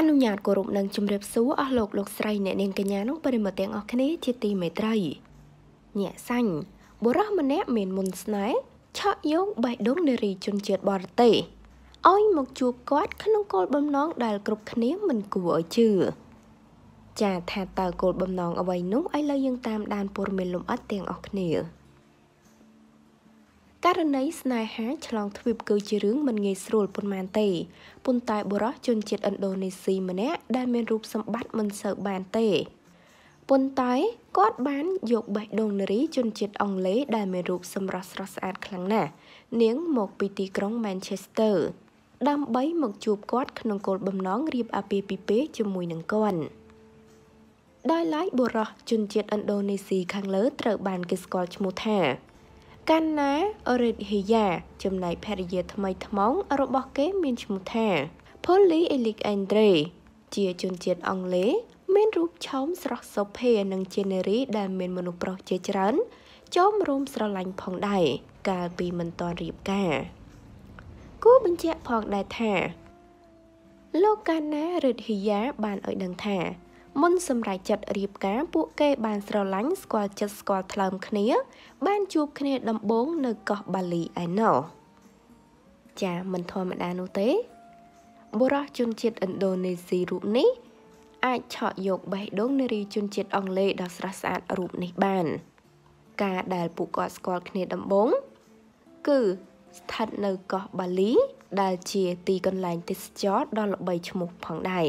អនុញ្ញាតគោរពនិងជម្រាបសួរអស់លោកលោកស្រីអ្នកនាងកញ្ញានិងប្រិមត្តទាំងអស់គ្នា ជាទីមេត្រីញាក់សាញ់បុរសម្នាក់មានមុនស្នេហ៍ឆក់យកបេះដូងនារីជនជាតិបរទេសឲ្យមកជួបគាត់ក្នុងគោលបំណងដែលគ្រប់គ្នាមិនគួរឲ្យជឿចាថាតើគោលបំណងអ្វីនោះឥឡូវយើងតាមដានព័ត៌មានលម្អិតទាំងអស់គ្នា។ករណីស្នេហាឆ្លងទ្វីបគឺជារឿងមិនងាយស្រួលប៉ុន្មានទេប៉ុន្តែបុរសជនជាតិឥណ្ឌូនេស៊ីម្នាក់ដែលមានរូបសម្បត្តិមិនសូវបានទេប៉ុន្តែគាត់បានយកបេះដូងនារីជនជាតិអង់គ្លេសដែលមានរូបសម្រស់ស្រស់ស្អាតខ្លាំងណាស់នាងមកពីទីក្រុង Manchester ដើម្បីមកជួបគាត់ក្នុងគោលបំណងរៀបអាពាហ៍ពិពាហ៍ជាមួយនឹងគាត់ដោយឡែកបុរសជនជាតិឥណ្ឌូនេស៊ីខាងលើត្រូវបានគេស្គាល់ឈ្មោះថាកាន់ណារិទ្ធហិយ៉ាចំណែកភរិយាថ្មីថ្មោងរបស់គេ មានឈ្មោះថា Polly Elick Andre ជាជនជាតិអង់គ្លេសមានរូបឆោមស្រស់សុភានិងជានារីដែលមានមនុស្សប្រុសជាច្រើនចូលរួមស្រឡាញ់ផងដែរកាលពីមិនតាន់រៀបការគូបញ្ជាក់ផងដែរថាលោកកាណារិទ្ធហិយ៉ាបានឲ្យដឹងថាមុនសម្រេចចិត្តរៀបការពួកគេបានស្រឡាញ់ស្គាល់ចិត្តស្គាល់ថ្លើមគ្នា បានជួបគ្នាដំបូងនៅកោះបាលីឯណោះចាមិនធម្មតានោះទេបុរសជនជាតិឥណ្ឌូនេស៊ីរូបនេះ អាចឆក់យកបេះដូងនារីជនជាតិអង់គ្លេសដ៏ស្រស់ស្អាតរូបនេះបាន ការដែលពួកគាត់ស្គាល់គ្នាដំបូង គឺ ស្ថិតនៅកោះបាលីដែលជា ទីកន្លែងទេសចរដ៏ល្បីឈ្មោះផងដែរ